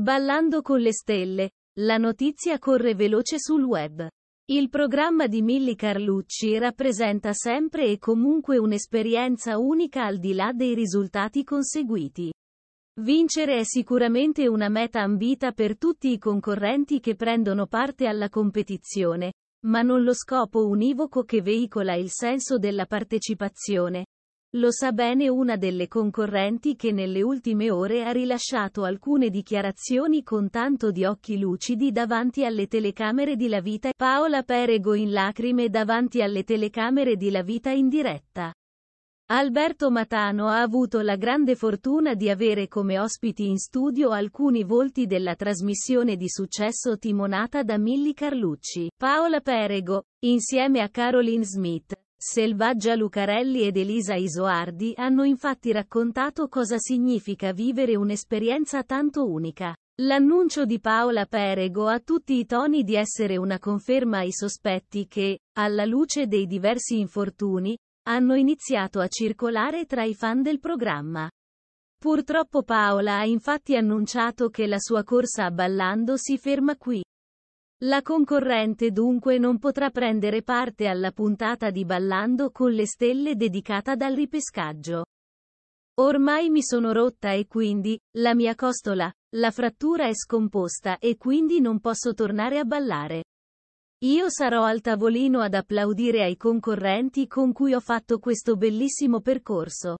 Ballando con le stelle, la notizia corre veloce sul web. Il programma di Milli Carlucci rappresenta sempre e comunque un'esperienza unica al di là dei risultati conseguiti. Vincere è sicuramente una meta ambita per tutti i concorrenti che prendono parte alla competizione, ma non lo scopo univoco che veicola il senso della partecipazione, lo sa bene una delle concorrenti che nelle ultime ore ha rilasciato alcune dichiarazioni con tanto di occhi lucidi davanti alle telecamere di La Vita. Paola Perego in lacrime davanti alle telecamere di La Vita in diretta. Alberto Matano ha avuto la grande fortuna di avere come ospiti in studio alcuni volti della trasmissione di successo timonata da Milli Carlucci, Paola Perego, insieme a Caroline Smith Selvaggia Lucarelli ed Elisa Isoardi hanno infatti raccontato cosa significa vivere un'esperienza tanto unica. L'annuncio di Paola Perego ha tutti i toni di essere una conferma ai sospetti che, alla luce dei diversi infortuni, hanno iniziato a circolare tra i fan del programma. Purtroppo Paola ha infatti annunciato che la sua corsa a ballando si ferma qui. La concorrente dunque non potrà prendere parte alla puntata di Ballando con le stelle dedicata dal ripescaggio. Ormai mi sono rotta e quindi, la mia costola, la frattura è scomposta e quindi non posso tornare a ballare. Io sarò al tavolino ad applaudire ai concorrenti con cui ho fatto questo bellissimo percorso.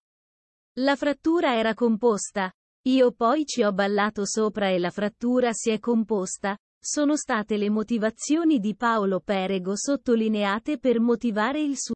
La frattura era composta. Io poi ci ho ballato sopra e la frattura si è composta, sono state le motivazioni di Paolo Perego sottolineate per motivare il suo